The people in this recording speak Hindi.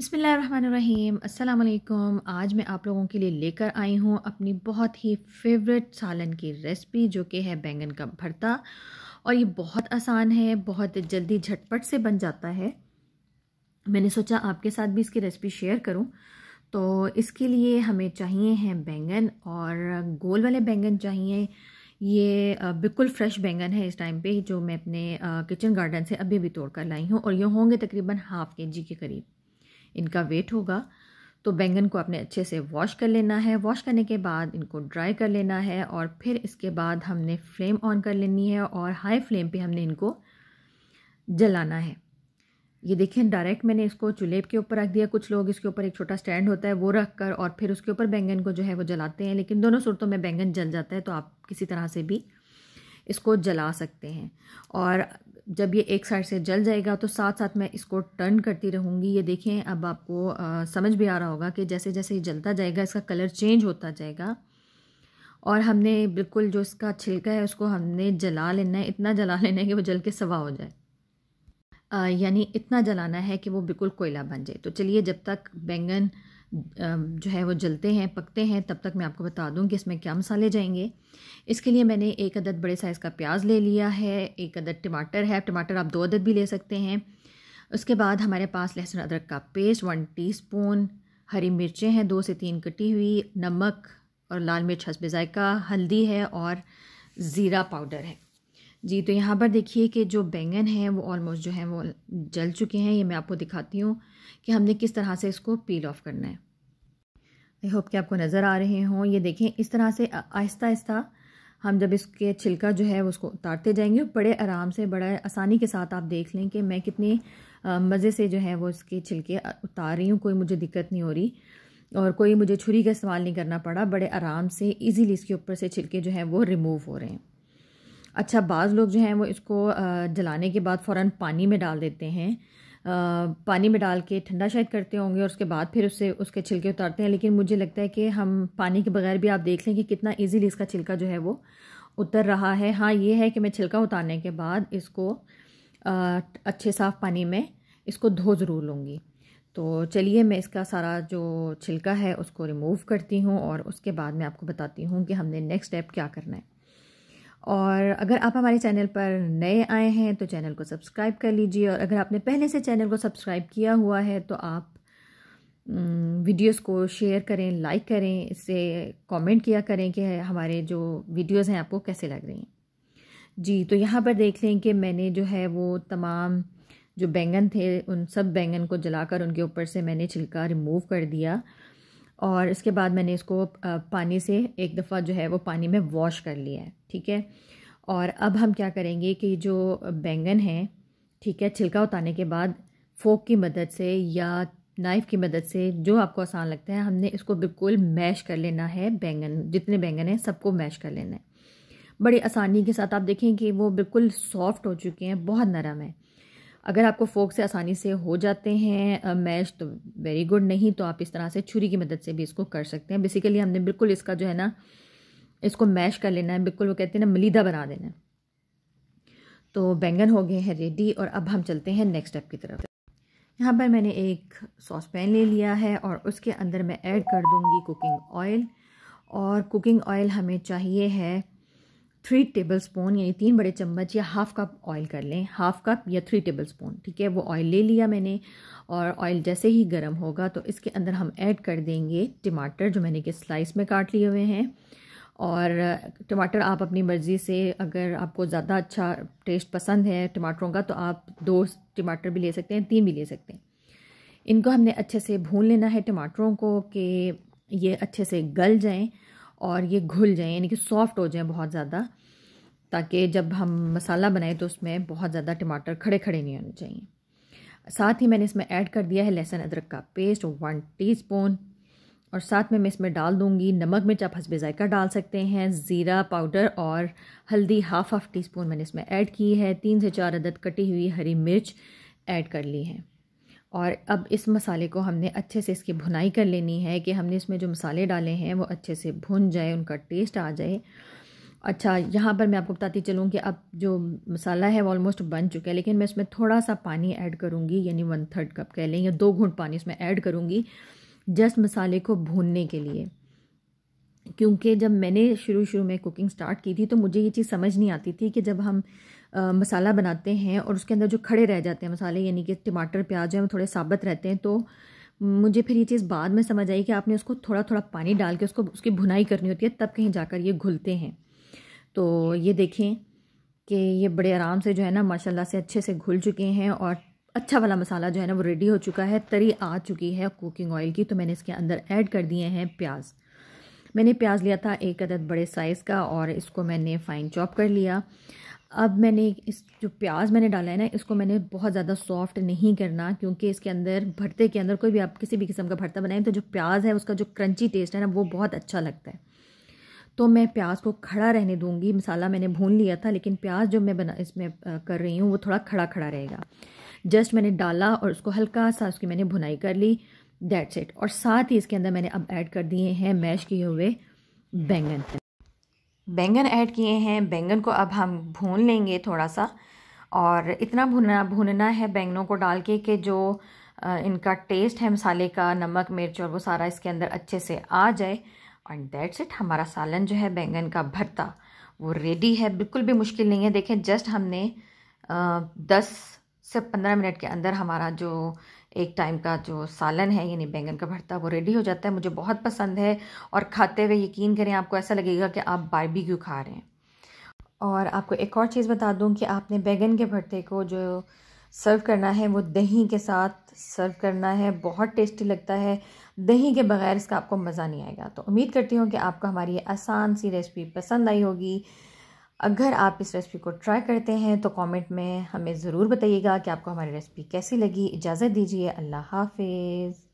बसमीम अल्लाम आज मैं आप लोगों के लिए लेकर आई हूँ अपनी बहुत ही फेवरेट सालन की रेसिपी जो कि है बैंगन का भरता और ये बहुत आसान है बहुत जल्दी झटपट से बन जाता है मैंने सोचा आपके साथ भी इसकी रेसिपी शेयर करूँ तो इसके लिए हमें चाहिए हैं बैंगन और गोल वाले बैंगन चाहिए ये बिल्कुल फ्रेश बैंगन है इस टाइम पे जो मैं अपने किचन गार्डन से अभी भी तोड़ कर लाई हूँ और ये होंगे तकरीबन हाफ़ के जी के करीब इनका वेट होगा तो बैंगन को आपने अच्छे से वॉश कर लेना है वॉश करने के बाद इनको ड्राई कर लेना है और फिर इसके बाद हमने फ्लेम ऑन कर लेनी है और हाई फ्लेम पे हमने इनको जलाना है ये देखें डायरेक्ट मैंने इसको चूल्हे के ऊपर रख दिया कुछ लोग इसके ऊपर एक छोटा स्टैंड होता है वो रख कर और फिर उसके ऊपर बैंगन को जो है वो जलाते हैं लेकिन दोनों सूरतों में बैंगन जल जाता है तो आप किसी तरह से भी इसको जला सकते हैं और जब ये एक साइड से जल जाएगा तो साथ साथ मैं इसको टर्न करती रहूँगी ये देखें अब आपको आ, समझ भी आ रहा होगा कि जैसे जैसे ये जलता जाएगा इसका कलर चेंज होता जाएगा और हमने बिल्कुल जो इसका छिलका है उसको हमने जला लेना है इतना जला लेना है कि वो जल के सवा हो जाए यानी इतना जलाना है कि वो बिल्कुल कोयला बन जाए तो चलिए जब तक बैंगन जो है वो जलते हैं पकते हैं तब तक मैं आपको बता दूं कि इसमें क्या मसाले जाएंगे इसके लिए मैंने एक अदद बड़े साइज़ का प्याज ले लिया है एक अदद टमाटर है टमाटर आप दो अदद भी ले सकते हैं उसके बाद हमारे पास लहसुन अदरक का पेस्ट वन टी हरी मिर्चें हैं दो से तीन कटी हुई नमक और लाल मिर्च हसब हल्दी है और ज़ीरा पाउडर है जी तो यहाँ पर देखिए कि जो बैंगन है वो ऑलमोस्ट जो है वो जल चुके हैं ये मैं आपको दिखाती हूँ कि हमने किस तरह से इसको पील ऑफ करना है आई होप कि आपको नज़र आ रहे हों ये देखें इस तरह से आहिस्ता आहिस्ता हम जब इसके छिलका जो है उसको उतारते जाएंगे बड़े आराम से बड़ा आसानी के साथ आप देख लें कि मैं कितने मज़े से जो है वो इसके छिलके उतार रही हूँ कोई मुझे दिक्कत नहीं हो रही और कोई मुझे छुरी का इस्तेमाल नहीं करना पड़ा बड़े आराम से इजीली इसके ऊपर से छिलके जो हैं वो रिमूव हो रहे हैं अच्छा बाज़ लोग जो हैं वो इसको जलाने के बाद फ़ौर पानी में डाल देते हैं पानी में डाल के ठंडा शायद करते होंगे और उसके बाद फिर उससे उसके छिलके उतारते हैं लेकिन मुझे लगता है कि हम पानी के बगैर भी आप देख लें कि कितना ईजीली इसका छिलका जो है वो उतर रहा है हाँ ये है कि मैं छिलका उतारने के बाद इसको अच्छे साफ़ पानी में इसको धो ज़रूर लूँगी तो चलिए मैं इसका सारा जो छिलका है उसको रिमूव करती हूँ और उसके बाद मैं आपको बताती हूँ कि हमने नेक्स्ट स्टेप क्या करना है और अगर आप हमारे चैनल पर नए आए हैं तो चैनल को सब्सक्राइब कर लीजिए और अगर आपने पहले से चैनल को सब्सक्राइब किया हुआ है तो आप वीडियोस को शेयर करें लाइक करें इससे कमेंट किया करें कि हमारे जो वीडियोस हैं आपको कैसे लग रही हैं जी तो यहाँ पर देख लें कि मैंने जो है वो तमाम जो बैंगन थे उन सब बैंगन को जलाकर उनके ऊपर से मैंने छिलका रिमूव कर दिया और इसके बाद मैंने इसको पानी से एक दफ़ा जो है वो पानी में वॉश कर लिया है ठीक है और अब हम क्या करेंगे कि जो बैंगन है ठीक है छिलका उतारने के बाद फोक की मदद से या नाइफ़ की मदद से जो आपको आसान लगता है हमने इसको बिल्कुल मैश कर लेना है बैंगन जितने बैंगन हैं सबको मैश कर लेना है बड़ी आसानी के साथ आप देखें कि वो बिल्कुल सॉफ्ट हो चुके हैं बहुत नरम है अगर आपको फोक से आसानी से हो जाते हैं मैश तो वेरी गुड नहीं तो आप इस तरह से छुरी की मदद से भी इसको कर सकते हैं बेसिकली हमने बिल्कुल इसका जो है ना इसको मैश कर लेना है बिल्कुल वो कहते हैं ना मलीदा बना देना है तो बैंगन हो गए हैं रेडी और अब हम चलते हैं नेक्स्ट स्टेप की तरफ यहाँ पर मैंने एक सॉस पैन ले लिया है और उसके अंदर मैं ऐड कर दूँगी कुकिंग ऑयल और कुकिंग ऑयल हमें चाहिए है थ्री टेबल स्पून यानी तीन बड़े चम्मच या हाफ़ कप ऑयल कर लें हाफ़ कप या थ्री टेबल स्पून ठीक है वो ऑयल ले लिया मैंने और ऑयल जैसे ही गर्म होगा तो इसके अंदर हम ऐड कर देंगे टमाटर जो मैंने के स्लाइस में काट लिए हुए हैं और टमाटर आप अपनी मर्ज़ी से अगर आपको ज़्यादा अच्छा टेस्ट पसंद है टमाटरों का तो आप दो टमाटर भी ले सकते हैं तीन भी ले सकते हैं इनको हमने अच्छे से भून लेना है टमाटरों को कि ये अच्छे से गल जाएं और ये घुल जाएँ यानी कि सॉफ्ट हो जाए बहुत ज़्यादा ताकि जब हम मसाला बनाएं तो उसमें बहुत ज़्यादा टमाटर खड़े खड़े नहीं होने चाहिए साथ ही मैंने इसमें ऐड कर दिया है लहसुन अदरक का पेस्ट वन टीस्पून और साथ में मैं इसमें डाल दूँगी नमक मिर्च आप हंसबे ज़ायका डाल सकते हैं ज़ीरा पाउडर और हल्दी हाफ़ हाफ़ टी स्पून मैंने इसमें ऐड की है तीन से चार अदद कटी हुई हरी मिर्च ऐड कर ली है और अब इस मसाले को हमने अच्छे से इसकी भुनाई कर लेनी है कि हमने इसमें जो मसाले डाले हैं वो अच्छे से भुन जाए उनका टेस्ट आ जाए अच्छा यहाँ पर मैं आपको बताती चलूँ कि अब जो मसाला है वो ऑलमोस्ट बन चुका है लेकिन मैं इसमें थोड़ा सा पानी ऐड करूँगी यानी वन थर्ड कप कह लें या दो घूंट पानी इसमें ऐड करूँगी जस्ट मसाले को भूनने के लिए क्योंकि जब मैंने शुरू शुरू में कुकिंग स्टार्ट की थी तो मुझे ये चीज़ समझ नहीं आती थी कि जब हम मसाला बनाते हैं और उसके अंदर जो खड़े रह जाते हैं मसाले यानी कि टमाटर प्याज है वो थोड़े साबित रहते हैं तो मुझे फिर ये चीज़ बाद में समझ आई कि आपने उसको थोड़ा थोड़ा पानी डाल के उसको उसकी भुनाई करनी होती है तब कहीं जाकर ये घुलते हैं तो ये देखें कि ये बड़े आराम से जो है ना माशाला से अच्छे से घुल चुके हैं और अच्छा वाला मसाला जो है ना वो रेडी हो चुका है तरी आ चुकी है कुकिंग ऑयल की तो मैंने इसके अंदर ऐड कर दिए हैं प्याज मैंने प्याज लिया था एक अदद बड़े साइज़ का और इसको मैंने फ़ाइन चॉप कर लिया अब मैंने इस जो प्याज मैंने डाला है ना इसको मैंने बहुत ज़्यादा सॉफ्ट नहीं करना क्योंकि इसके अंदर भरते के अंदर कोई भी आप किसी भी किस्म का भरता बनाएं तो जो प्याज है उसका जो क्रंची टेस्ट है ना वो बहुत अच्छा लगता है तो मैं प्याज को खड़ा रहने दूँगी मसाला मैंने भून लिया था लेकिन प्याज जो मैं बना इसमें कर रही हूँ वो थोड़ा खड़ा खड़ा रहेगा जस्ट मैंने डाला और उसको हल्का सा उसकी मैंने भुनाई कर ली डेट सेट और साथ ही इसके अंदर मैंने अब ऐड कर दिए हैं मैश किए हुए बैंगन बैंगन ऐड किए हैं बैंगन को अब हम भून लेंगे थोड़ा सा और इतना भुना भूनना है बैंगनों को डाल के कि जो इनका टेस्ट है मसाले का नमक मिर्च और वो सारा इसके अंदर अच्छे से आ जाए एंड दैट्स इट हमारा सालन जो है बैंगन का भरता वो रेडी है बिल्कुल भी मुश्किल नहीं है देखें जस्ट हमने दस से पंद्रह मिनट के अंदर हमारा जो एक टाइम का जो सालन है यानी बैंगन का भरता वो रेडी हो जाता है मुझे बहुत पसंद है और खाते हुए यकीन करें आपको ऐसा लगेगा कि आप क्यों खा रहे हैं और आपको एक और चीज़ बता दूं कि आपने बैंगन के भरते को जो सर्व करना है वो दही के साथ सर्व करना है बहुत टेस्टी लगता है दही के बगैर इसका आपको मज़ा नहीं आएगा तो उम्मीद करती हूँ कि आपको हमारी आसान सी रेसिपी पसंद आई होगी अगर आप इस रेसिपी को ट्राई करते हैं तो कमेंट में हमें ज़रूर बताइएगा कि आपको हमारी रेसिपी कैसी लगी इजाज़त दीजिए अल्लाह हाफिज़